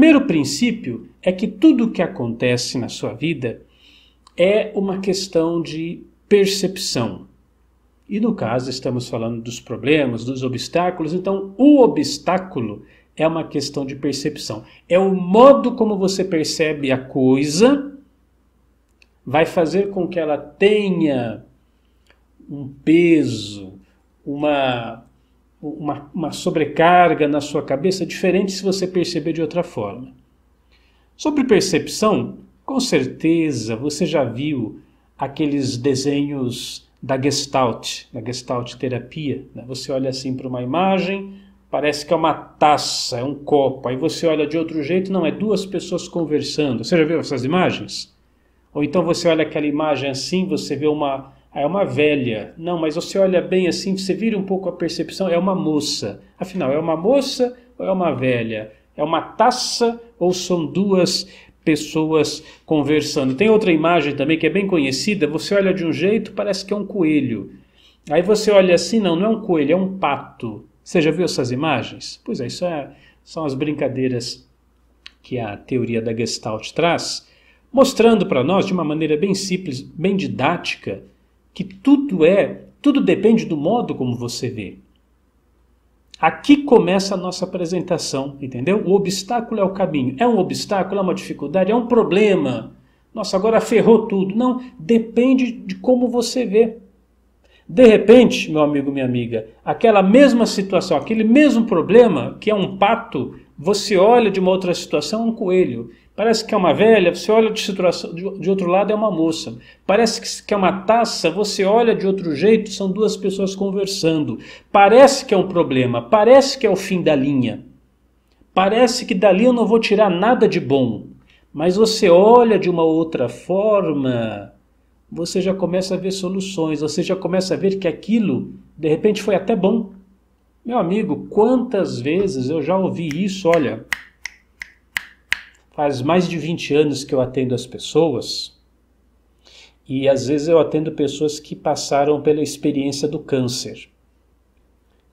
primeiro princípio é que tudo o que acontece na sua vida é uma questão de percepção. E no caso, estamos falando dos problemas, dos obstáculos, então o obstáculo é uma questão de percepção. É o modo como você percebe a coisa vai fazer com que ela tenha um peso, uma uma, uma sobrecarga na sua cabeça diferente se você perceber de outra forma. Sobre percepção, com certeza você já viu aqueles desenhos da Gestalt, da Gestalt terapia. Né? Você olha assim para uma imagem, parece que é uma taça, é um copo. Aí você olha de outro jeito, não, é duas pessoas conversando. Você já viu essas imagens? Ou então você olha aquela imagem assim, você vê uma, ah, é uma velha. Não, mas você olha bem assim, você vira um pouco a percepção, é uma moça. Afinal, é uma moça ou é uma velha? É uma taça ou são duas pessoas conversando? Tem outra imagem também que é bem conhecida, você olha de um jeito, parece que é um coelho. Aí você olha assim, não, não é um coelho, é um pato. Você já viu essas imagens? Pois é, isso é, são as brincadeiras que a teoria da Gestalt traz, mostrando para nós de uma maneira bem simples, bem didática, que tudo é, tudo depende do modo como você vê. Aqui começa a nossa apresentação, entendeu? O obstáculo é o caminho. É um obstáculo, é uma dificuldade, é um problema. Nossa, agora ferrou tudo. Não, depende de como você vê. De repente, meu amigo, minha amiga, aquela mesma situação, aquele mesmo problema, que é um pato, você olha de uma outra situação, um coelho. Parece que é uma velha, você olha de, situação, de outro lado, é uma moça. Parece que é uma taça, você olha de outro jeito, são duas pessoas conversando. Parece que é um problema, parece que é o fim da linha. Parece que dali eu não vou tirar nada de bom. Mas você olha de uma outra forma, você já começa a ver soluções, você já começa a ver que aquilo, de repente, foi até bom. Meu amigo, quantas vezes eu já ouvi isso, olha, faz mais de 20 anos que eu atendo as pessoas e às vezes eu atendo pessoas que passaram pela experiência do câncer.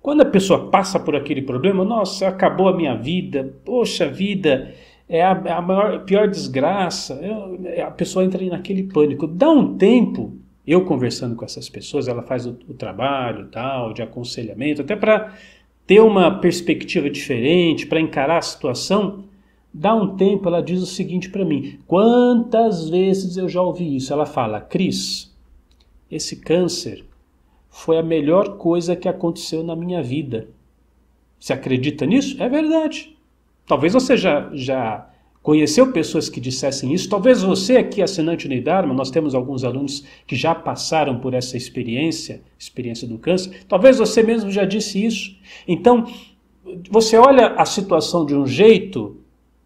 Quando a pessoa passa por aquele problema, nossa, acabou a minha vida, poxa vida, é a, é a maior, pior desgraça. Eu, é, a pessoa entra naquele pânico. Dá um tempo, eu conversando com essas pessoas, ela faz o, o trabalho tal, de aconselhamento, até para ter uma perspectiva diferente, para encarar a situação. Dá um tempo, ela diz o seguinte para mim: quantas vezes eu já ouvi isso? Ela fala, Cris, esse câncer foi a melhor coisa que aconteceu na minha vida. Você acredita nisso? É verdade. Talvez você já, já conheceu pessoas que dissessem isso. Talvez você aqui, assinante Unidarma, nós temos alguns alunos que já passaram por essa experiência, experiência do câncer. Talvez você mesmo já disse isso. Então, você olha a situação de um jeito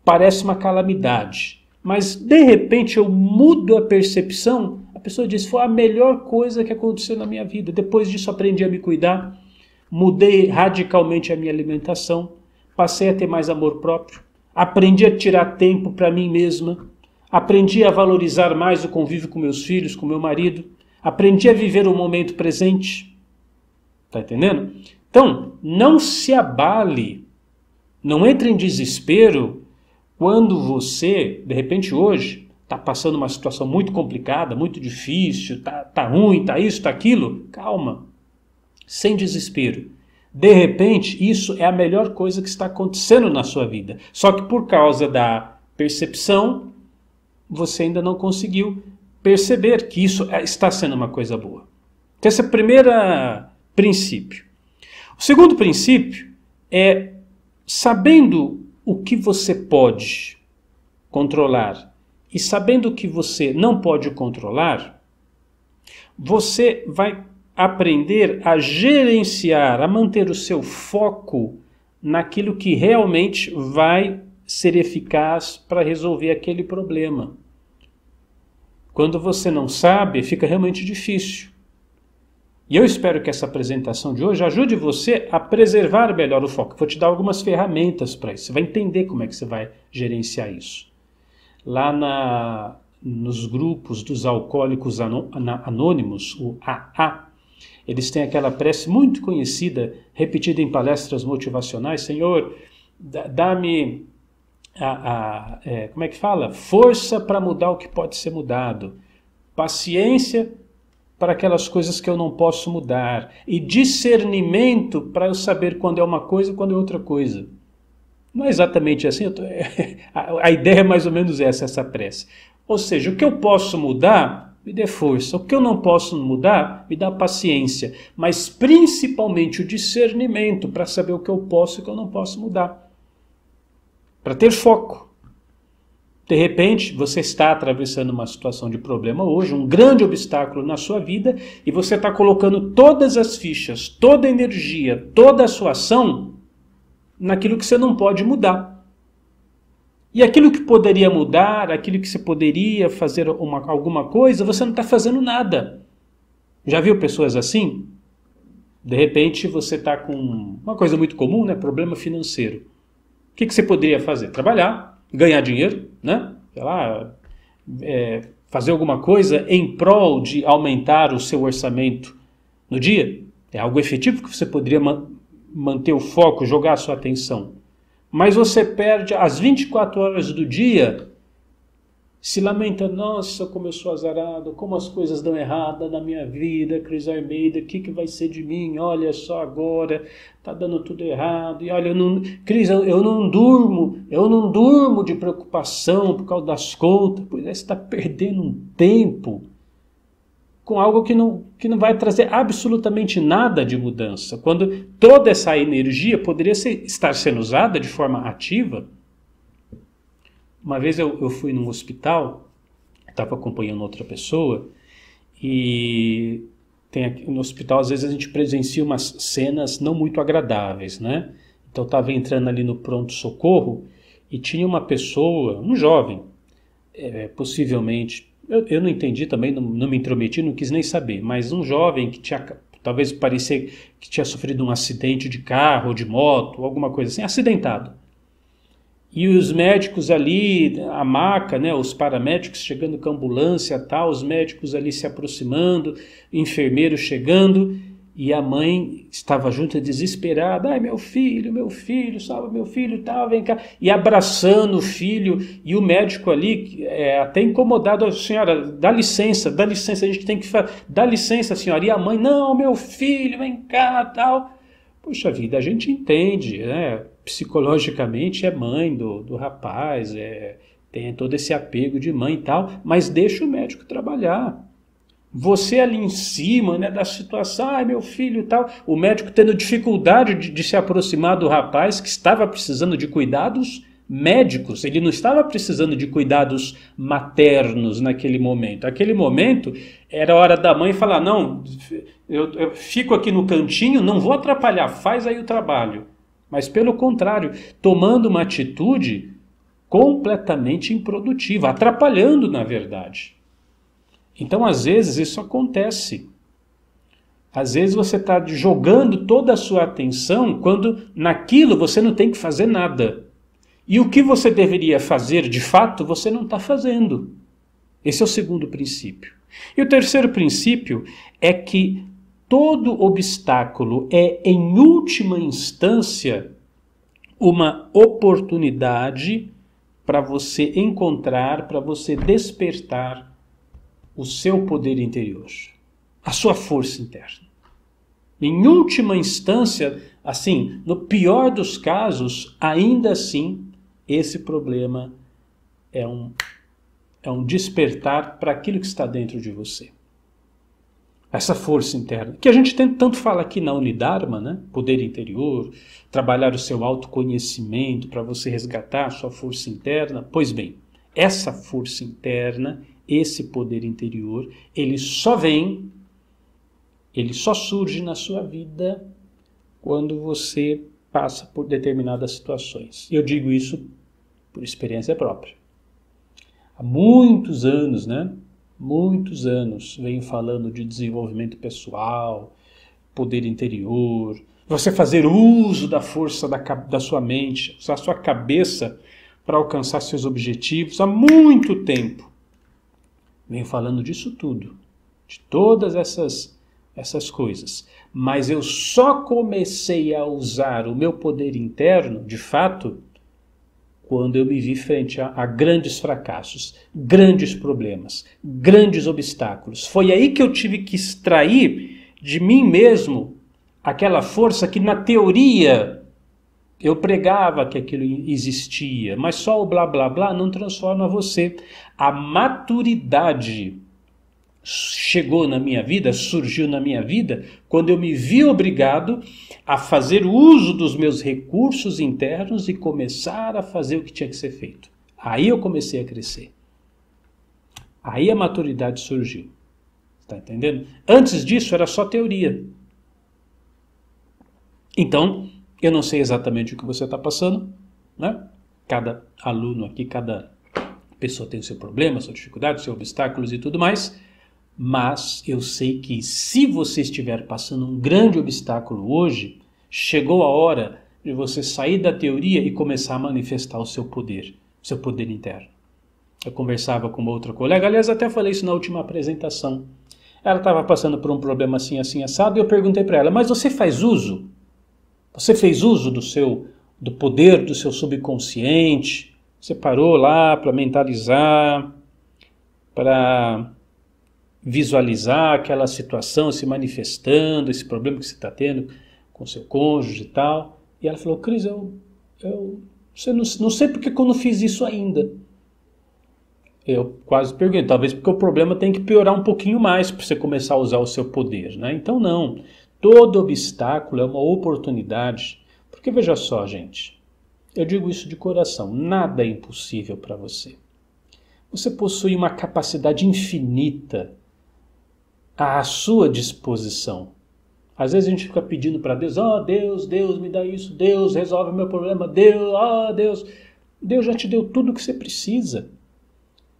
parece uma calamidade. Mas de repente eu mudo a percepção, a pessoa diz: foi a melhor coisa que aconteceu na minha vida. Depois disso aprendi a me cuidar, mudei radicalmente a minha alimentação, passei a ter mais amor próprio, aprendi a tirar tempo para mim mesma, aprendi a valorizar mais o convívio com meus filhos, com meu marido, aprendi a viver o momento presente. Está entendendo? Então, não se abale, não entre em desespero quando você, de repente hoje, está passando uma situação muito complicada, muito difícil, tá, tá ruim, tá isso, tá aquilo, calma, sem desespero. De repente, isso é a melhor coisa que está acontecendo na sua vida. Só que por causa da percepção, você ainda não conseguiu perceber que isso é, está sendo uma coisa boa. Então, esse é o primeiro princípio. O segundo princípio é, sabendo o que você pode controlar e sabendo que você não pode controlar, você vai aprender a gerenciar, a manter o seu foco naquilo que realmente vai ser eficaz para resolver aquele problema. Quando você não sabe, fica realmente difícil. E eu espero que essa apresentação de hoje ajude você a preservar melhor o foco. Vou te dar algumas ferramentas para isso. Você vai entender como é que você vai gerenciar isso. Lá na, nos grupos dos alcoólicos anônimos, o AA, eles têm aquela prece muito conhecida, repetida em palestras motivacionais: Senhor, dá-me a, a é, como é que fala? Força para mudar o que pode ser mudado, paciência para aquelas coisas que eu não posso mudar e discernimento para eu saber quando é uma coisa e quando é outra coisa. Não é exatamente assim, tô... a ideia é mais ou menos essa, essa prece. Ou seja, o que eu posso mudar, me dê força. O que eu não posso mudar, me dá paciência. Mas principalmente o discernimento para saber o que eu posso e o que eu não posso mudar. Para ter foco. De repente, você está atravessando uma situação de problema hoje, um grande obstáculo na sua vida, e você está colocando todas as fichas, toda a energia, toda a sua ação naquilo que você não pode mudar. E aquilo que poderia mudar, aquilo que você poderia fazer uma, alguma coisa, você não está fazendo nada. Já viu pessoas assim? De repente você está com uma coisa muito comum, né? Problema financeiro. O que, que você poderia fazer? Trabalhar, ganhar dinheiro, né? Sei lá, é, fazer alguma coisa em prol de aumentar o seu orçamento no dia. É algo efetivo que você poderia manter o foco, jogar a sua atenção. Mas você perde as 24 horas do dia se lamenta, nossa, como eu sou azarado, como as coisas dão errada na minha vida, Cris Almeida, o que, que vai ser de mim? Olha só agora, tá dando tudo errado. E olha, eu não, Cris, eu, eu não durmo, eu não durmo de preocupação por causa das contas. Pois é, você está perdendo um tempo com algo que não, que não vai trazer absolutamente nada de mudança. Quando toda essa energia poderia ser, estar sendo usada de forma ativa uma vez eu, eu fui num hospital, estava acompanhando outra pessoa, e tem aqui, no hospital às vezes a gente presencia umas cenas não muito agradáveis, né? Então estava entrando ali no pronto-socorro e tinha uma pessoa, um jovem, é, possivelmente, eu, eu, não entendi também, não, não, me intrometi, não quis nem saber, mas um jovem que tinha, talvez parecia que tinha sofrido um acidente de carro ou de moto, alguma coisa assim, acidentado. E os médicos ali, a maca, né, os paramédicos chegando com a ambulância, tal, os médicos ali se aproximando, enfermeiro chegando, e a mãe estava junto desesperada, ai meu filho, meu filho, salva meu filho, tal, vem cá, e abraçando o filho, e o médico ali, é, até incomodado, senhora, dá licença, dá licença, a gente tem que falar, dá licença senhora, e a mãe, não, meu filho, vem cá, tal. Puxa vida, a gente entende, né? psicologicamente é mãe do, do rapaz, é, tem todo esse apego de mãe e tal, mas deixa o médico trabalhar. Você ali em cima né, da situação, ai ah, meu filho e tal, o médico tendo dificuldade de, de se aproximar do rapaz que estava precisando de cuidados médicos, ele não estava precisando de cuidados maternos naquele momento. Aquele momento era a hora da mãe falar: não, eu, eu fico aqui no cantinho, não vou atrapalhar, faz aí o trabalho mas pelo contrário, tomando uma atitude completamente improdutiva, atrapalhando na verdade. Então, às vezes, isso acontece. Às vezes você está jogando toda a sua atenção quando naquilo você não tem que fazer nada. E o que você deveria fazer de fato, você não está fazendo. Esse é o segundo princípio. E o terceiro princípio é que todo obstáculo é, em última instância, uma oportunidade para você encontrar, para você despertar o seu poder interior, a sua força interna. Em última instância, assim, no pior dos casos, ainda assim, esse problema é um, é um despertar para aquilo que está dentro de você essa força interna, que a gente tem, tanto fala aqui na Unidharma, né? poder interior, trabalhar o seu autoconhecimento para você resgatar a sua força interna. Pois bem, essa força interna, esse poder interior, ele só vem, ele só surge na sua vida quando você passa por determinadas situações. Eu digo isso por experiência própria. Há muitos anos, né? muitos anos venho falando de desenvolvimento pessoal, poder interior, você fazer uso da força da, da sua mente, usar sua cabeça para alcançar seus objetivos há muito tempo. Venho falando disso tudo, de todas essas essas coisas, mas eu só comecei a usar o meu poder interno, de fato, quando eu me vi frente a, a, grandes fracassos, grandes problemas, grandes obstáculos. Foi aí que eu tive que extrair de mim mesmo aquela força que na teoria eu pregava que aquilo existia, mas só o blá blá blá não transforma você. A maturidade chegou na minha vida, surgiu na minha vida, quando eu me vi obrigado a fazer uso dos meus recursos internos e começar a fazer o que tinha que ser feito. Aí eu comecei a crescer. Aí a maturidade surgiu. Está entendendo? Antes disso era só teoria. Então, eu não sei exatamente o que você está passando, né? Cada aluno aqui, cada pessoa tem o seu problema, sua dificuldade, seus obstáculos e tudo mais. Mas eu sei que se você estiver passando um grande obstáculo hoje, chegou a hora de você sair da teoria e começar a manifestar o seu poder, o seu poder interno. Eu conversava com uma outra colega, aliás, até falei isso na última apresentação. Ela estava passando por um problema assim, assim, assado, e eu perguntei para ela: Mas você faz uso? Você fez uso do seu do poder do seu subconsciente? Você parou lá para mentalizar, para visualizar aquela situação se manifestando, esse problema que você está tendo com seu cônjuge e tal. E ela falou: Cris, eu, eu você não, não sei porque que eu não fiz isso ainda. Eu quase pergunto, talvez porque o problema tem que piorar um pouquinho mais para você começar a usar o seu poder, né? Então não, todo obstáculo é uma oportunidade, porque veja só, gente, eu digo isso de coração, nada é impossível para você. Você possui uma capacidade infinita à sua disposição. Às vezes a gente fica pedindo para Deus, ó oh, ah, Deus, Deus, me dá isso, Deus, resolve meu problema, Deus, ó oh, ah, Deus. Deus já te deu tudo o que você precisa.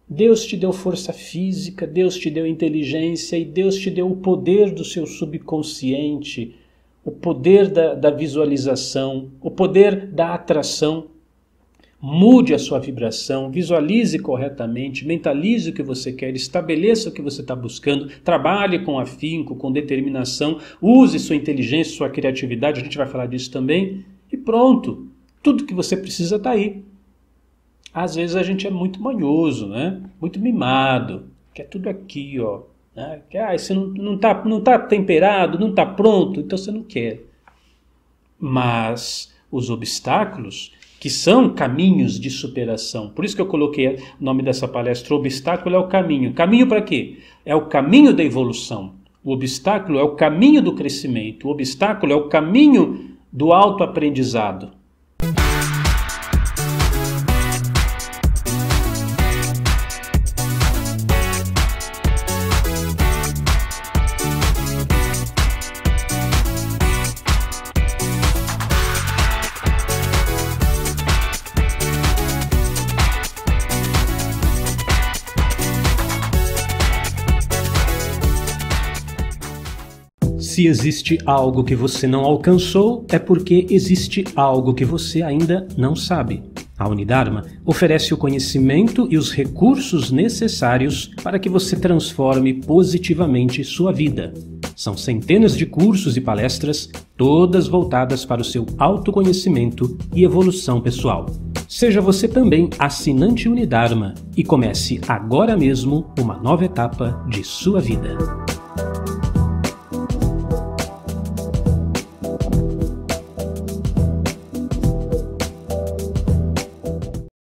Deus te deu força física, Deus te deu inteligência e Deus te deu o poder do seu subconsciente, o poder da, da visualização, o poder da atração. Mude a sua vibração, visualize corretamente, mentalize o que você quer, estabeleça o que você está buscando, trabalhe com afinco, com determinação, use sua inteligência, sua criatividade, a gente vai falar disso também, e pronto. Tudo que você precisa está aí. Às vezes a gente é muito manhoso, né? muito mimado, quer tudo aqui, ó. Né? Quer, ah, você não está não tá temperado, não está pronto, então você não quer. Mas os obstáculos que são caminhos de superação. Por isso que eu coloquei o nome dessa palestra: o obstáculo é o caminho. Caminho para quê? É o caminho da evolução. O obstáculo é o caminho do crescimento. O obstáculo é o caminho do autoaprendizado. Se existe algo que você não alcançou, é porque existe algo que você ainda não sabe. A Unidarma oferece o conhecimento e os recursos necessários para que você transforme positivamente sua vida. São centenas de cursos e palestras, todas voltadas para o seu autoconhecimento e evolução pessoal. Seja você também assinante Unidarma e comece agora mesmo uma nova etapa de sua vida.